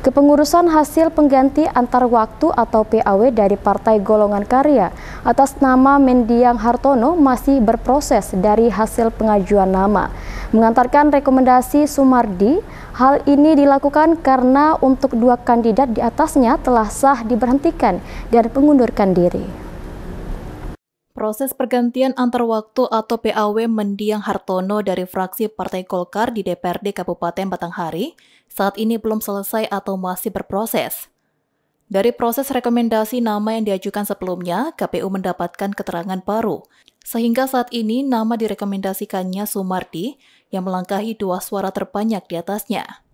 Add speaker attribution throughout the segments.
Speaker 1: Kepengurusan hasil pengganti antar waktu atau PAW dari Partai Golongan Karya atas nama Mendiang Hartono masih berproses dari hasil pengajuan nama. Mengantarkan rekomendasi Sumardi, hal ini dilakukan karena untuk dua kandidat di atasnya telah sah diberhentikan dan mengundurkan diri.
Speaker 2: Proses pergantian antar waktu atau PAW mendiang Hartono dari fraksi Partai Golkar di DPRD Kabupaten Batanghari saat ini belum selesai atau masih berproses. Dari proses rekomendasi nama yang diajukan sebelumnya, KPU mendapatkan keterangan baru. Sehingga saat ini nama direkomendasikannya Sumardi yang melangkahi dua suara terbanyak di atasnya.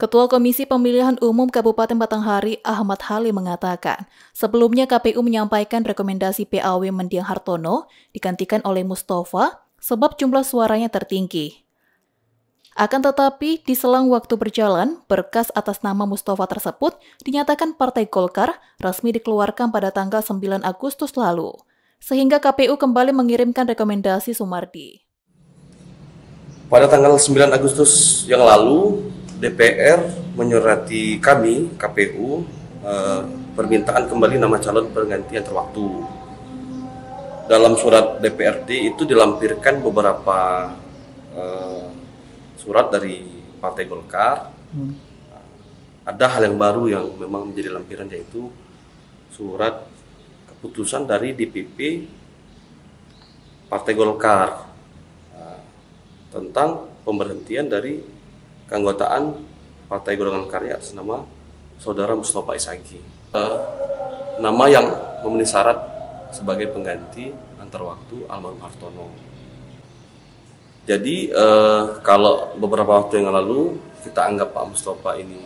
Speaker 2: Ketua Komisi Pemilihan Umum Kabupaten Batanghari Ahmad Halim mengatakan, sebelumnya KPU menyampaikan rekomendasi PAW Mendiang Hartono digantikan oleh Mustafa sebab jumlah suaranya tertinggi. Akan tetapi, di selang waktu berjalan, berkas atas nama Mustafa tersebut dinyatakan Partai Golkar resmi dikeluarkan pada tanggal 9 Agustus lalu, sehingga KPU kembali mengirimkan rekomendasi Sumardi.
Speaker 3: Pada tanggal 9 Agustus yang lalu, DPR menyurati kami KPU eh, permintaan kembali nama calon pengganti yang terwaktu. Dalam surat DPRD itu dilampirkan beberapa eh, surat dari Partai Golkar. Hmm. Ada hal yang baru yang memang menjadi lampiran yaitu surat keputusan dari DPP Partai Golkar eh, tentang pemberhentian dari keanggotaan Partai Golongan Karya senama Saudara Mustafa Isagi. Eh, nama yang memenuhi syarat sebagai pengganti antar waktu almarhum Hartono. Jadi eh, kalau beberapa waktu yang lalu kita anggap Pak Mustafa ini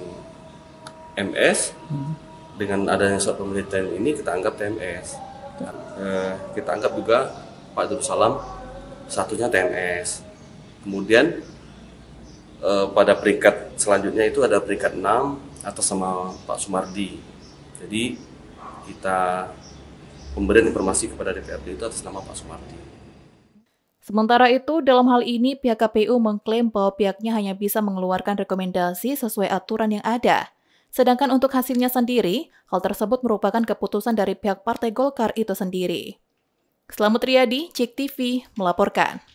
Speaker 3: MS, dengan adanya surat pemerintahan ini kita anggap TMS. Eh, kita anggap juga Pak Salam satunya TMS. Kemudian Eh, pada peringkat selanjutnya itu ada peringkat 6 atas sama Pak Sumardi. Jadi kita pemberian informasi kepada DPRD itu atas nama Pak Sumardi.
Speaker 2: Sementara itu, dalam hal ini pihak KPU mengklaim bahwa pihaknya hanya bisa mengeluarkan rekomendasi sesuai aturan yang ada. Sedangkan untuk hasilnya sendiri, hal tersebut merupakan keputusan dari pihak Partai Golkar itu sendiri. Selamat Riyadi, Cik TV, melaporkan.